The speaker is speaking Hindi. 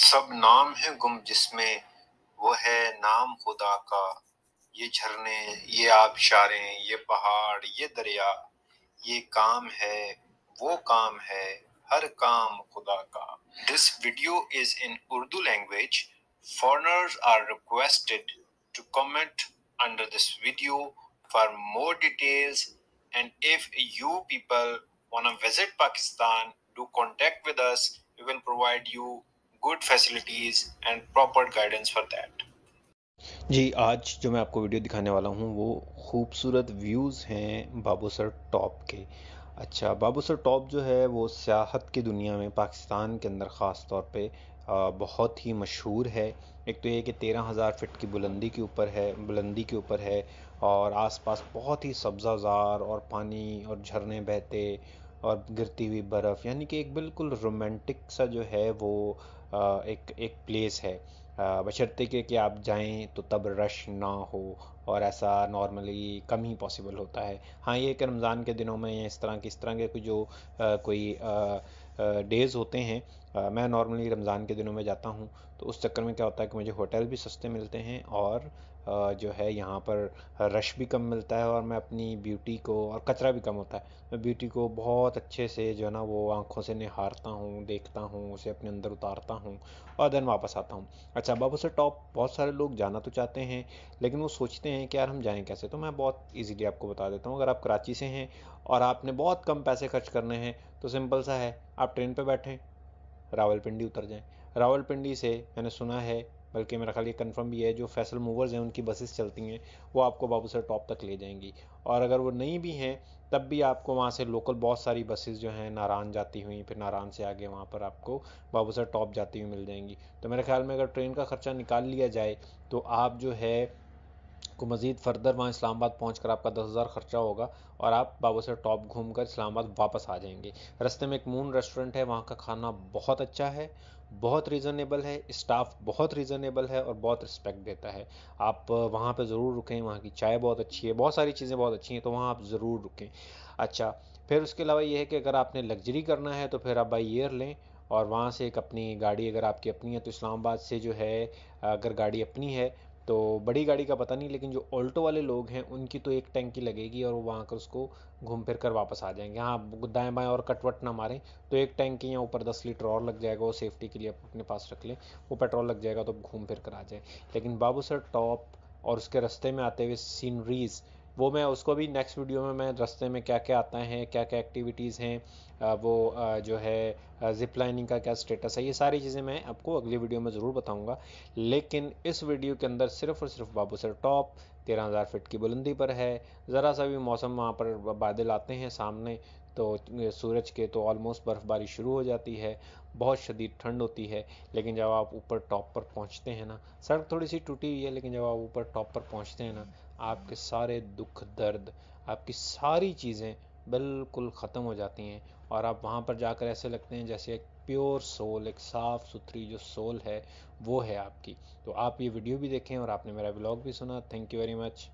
सब नाम है गुम जिसमें वो है नाम खुदा का ये झरने ये आबशारे ये पहाड़ ये दरिया ये काम है वो काम है हर काम खुदा का this video is in Urdu language foreigners are requested to comment under this video for more details and if you people want visit Pakistan do contact with us we will provide you good facilities and proper guidance for that जी आज जो मैं आपको वीडियो दिखाने वाला हूँ वो खूबसूरत व्यूज़ हैं बाबूसर टॉप के अच्छा बाबूसर टॉप जो है वो सियाहत की दुनिया में पाकिस्तान के अंदर ख़ास तौर पे बहुत ही मशहूर है एक तो ये कि तेरह हज़ार फिट की बुलंदी के ऊपर है बुलंदी के ऊपर है और आसपास बहुत ही सब्ज़ाजार और पानी और झरने बहते और गिरती हुई बर्फ़ यानी कि एक बिल्कुल रोमांटिक सा जो है वो एक एक प्लेस है बशर्ते कि कि आप जाएं तो तब रश ना हो और ऐसा नॉर्मली कम ही पॉसिबल होता है हाँ ये कि रमज़ान के दिनों में इस तरह की इस तरह के जो कोई डेज़ होते हैं मैं नॉर्मली रमज़ान के दिनों में जाता हूँ तो उस चक्कर में क्या होता है कि मुझे होटल भी सस्ते मिलते हैं और जो है यहाँ पर रश भी कम मिलता है और मैं अपनी ब्यूटी को और कचरा भी कम होता है मैं ब्यूटी को बहुत अच्छे से जो है ना वो आँखों से निहारता हूँ देखता हूँ उसे अपने अंदर उतारता हूँ और देन वापस आता हूँ अच्छा बाबू से टॉप बहुत सारे लोग जाना तो चाहते हैं लेकिन वो सोचते हैं कि यार हम जाएँ कैसे तो मैं बहुत ईजीली आपको बता देता हूँ अगर आप कराची से हैं और आपने बहुत कम पैसे खर्च करने हैं तो सिंपल सा है आप ट्रेन पर बैठें रावलपिंडी उतर जाएँ रावलपिंडी से मैंने सुना है बल्कि मेरा ख्याल ये कन्फर्म भी है जो फैसल मूवर्स हैं उनकी बसेस चलती हैं वो आपको बाबूसर टॉप तक ले जाएंगी और अगर वो नहीं भी हैं तब भी आपको वहाँ से लोकल बहुत सारी बसेस जो हैं नारायण जाती हुई फिर नारायण से आगे वहाँ पर आपको बाबूसर टॉप जाती हुई मिल जाएंगी तो मेरे ख्याल में अगर ट्रेन का खर्चा निकाल लिया जाए तो आप जो है को मज़ीद फर्दर वहाँ इस्लामाबाद पहुँच कर आपका दस हज़ार ख़र्चा होगा और आप से टॉप घूम कर इस्लामाबाद वापस आ जाएंगे रस्ते में एक मून रेस्टोरेंट है वहाँ का खाना बहुत अच्छा है बहुत रीज़नेबल है स्टाफ बहुत रीज़नेबल है और बहुत रिस्पेक्ट देता है आप वहाँ पर ज़रूर रुकें वहाँ की चाय बहुत अच्छी है बहुत सारी चीज़ें बहुत अच्छी हैं तो वहाँ आप ज़रूर रुकें अच्छा फिर उसके अलावा ये है कि अगर आपने लग्जरी करना है तो फिर आप बाई एयर लें और वहाँ से एक अपनी गाड़ी अगर आपकी अपनी है तो इस्लामाबाद से जो है अगर गाड़ी अपनी है तो बड़ी गाड़ी का पता नहीं लेकिन जो ऑल्टो वाले लोग हैं उनकी तो एक टैंकी लगेगी और वो वहाँ कर उसको घूम फिर कर वापस आ जाएंगे हाँ दाएँ बाएँ और कटवट ना मारें तो एक टैंकी या ऊपर दस लीटर और लग जाएगा वो सेफ्टी के लिए अपने पास रख लें वो पेट्रोल लग जाएगा तो घूम फिर कर आ जाए लेकिन बाबू सर टॉप और उसके रास्ते में आते हुए सीनरीज़ वो मैं उसको भी नेक्स्ट वीडियो में मैं रस्ते में क्या क्या आता है क्या क्या एक्टिविटीज़ हैं वो जो है जिप लाइनिंग का क्या स्टेटस है ये सारी चीज़ें मैं आपको अगली वीडियो में ज़रूर बताऊँगा लेकिन इस वीडियो के अंदर सिर्फ और सिर्फ बाबू सर टॉप तेरह हज़ार फिट की बुलंदी पर है ज़रा सा भी मौसम वहाँ पर बादल आते हैं सामने तो सूरज के तो ऑलमोस्ट बर्फ़बारी शुरू हो जाती है बहुत शदीद ठंड होती है लेकिन जब आप ऊपर टॉप पर पहुंचते हैं ना सड़क थोड़ी सी टूटी हुई है लेकिन जब आप ऊपर टॉप पर पहुंचते हैं ना आपके सारे दुख दर्द आपकी सारी चीज़ें बिल्कुल ख़त्म हो जाती हैं और आप वहाँ पर जाकर ऐसे लगते हैं जैसे एक प्योर सोल एक साफ़ सुथरी जो सोल है वो है आपकी तो आप ये वीडियो भी देखें और आपने मेरा ब्लॉग भी सुना थैंक यू वेरी मच